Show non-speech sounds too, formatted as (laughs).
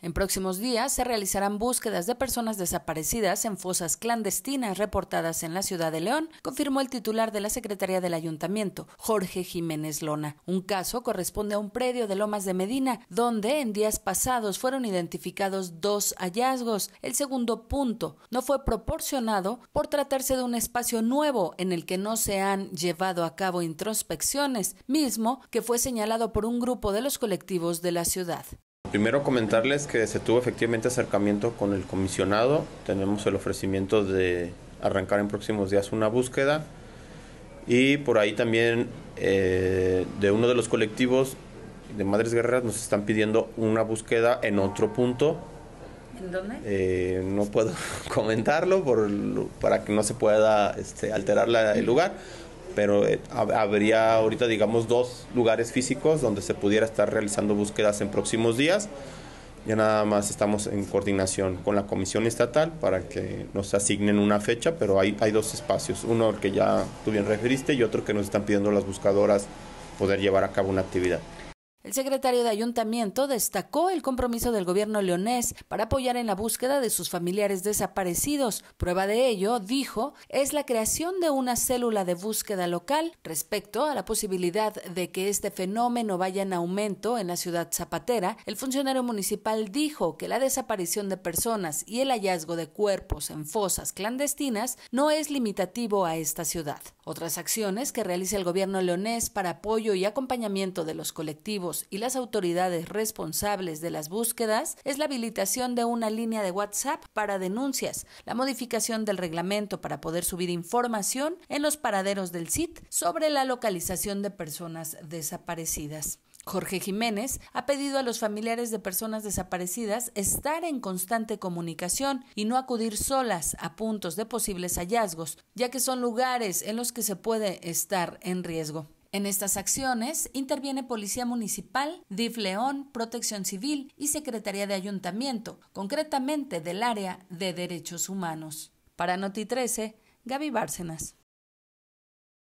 En próximos días se realizarán búsquedas de personas desaparecidas en fosas clandestinas reportadas en la ciudad de León, confirmó el titular de la Secretaría del Ayuntamiento, Jorge Jiménez Lona. Un caso corresponde a un predio de Lomas de Medina, donde en días pasados fueron identificados dos hallazgos. El segundo punto no fue proporcionado por tratarse de un espacio nuevo en el que no se han llevado a cabo introspecciones, mismo que fue señalado por un grupo de los colectivos de la ciudad. Primero comentarles que se tuvo efectivamente acercamiento con el comisionado. Tenemos el ofrecimiento de arrancar en próximos días una búsqueda. Y por ahí también eh, de uno de los colectivos de Madres Guerreras nos están pidiendo una búsqueda en otro punto. ¿En dónde? Eh, no puedo (laughs) comentarlo por, para que no se pueda este, alterar el lugar pero eh, habría ahorita, digamos, dos lugares físicos donde se pudiera estar realizando búsquedas en próximos días. Ya nada más estamos en coordinación con la Comisión Estatal para que nos asignen una fecha, pero hay, hay dos espacios, uno que ya tú bien referiste y otro que nos están pidiendo las buscadoras poder llevar a cabo una actividad. El secretario de Ayuntamiento destacó el compromiso del gobierno leonés para apoyar en la búsqueda de sus familiares desaparecidos. Prueba de ello, dijo, es la creación de una célula de búsqueda local respecto a la posibilidad de que este fenómeno vaya en aumento en la ciudad zapatera. El funcionario municipal dijo que la desaparición de personas y el hallazgo de cuerpos en fosas clandestinas no es limitativo a esta ciudad. Otras acciones que realiza el gobierno leonés para apoyo y acompañamiento de los colectivos y las autoridades responsables de las búsquedas es la habilitación de una línea de WhatsApp para denuncias, la modificación del reglamento para poder subir información en los paraderos del Sit sobre la localización de personas desaparecidas. Jorge Jiménez ha pedido a los familiares de personas desaparecidas estar en constante comunicación y no acudir solas a puntos de posibles hallazgos, ya que son lugares en los que se puede estar en riesgo. En estas acciones interviene Policía Municipal, DIF León, Protección Civil y Secretaría de Ayuntamiento, concretamente del área de Derechos Humanos. Para Noti 13, Gaby Bárcenas.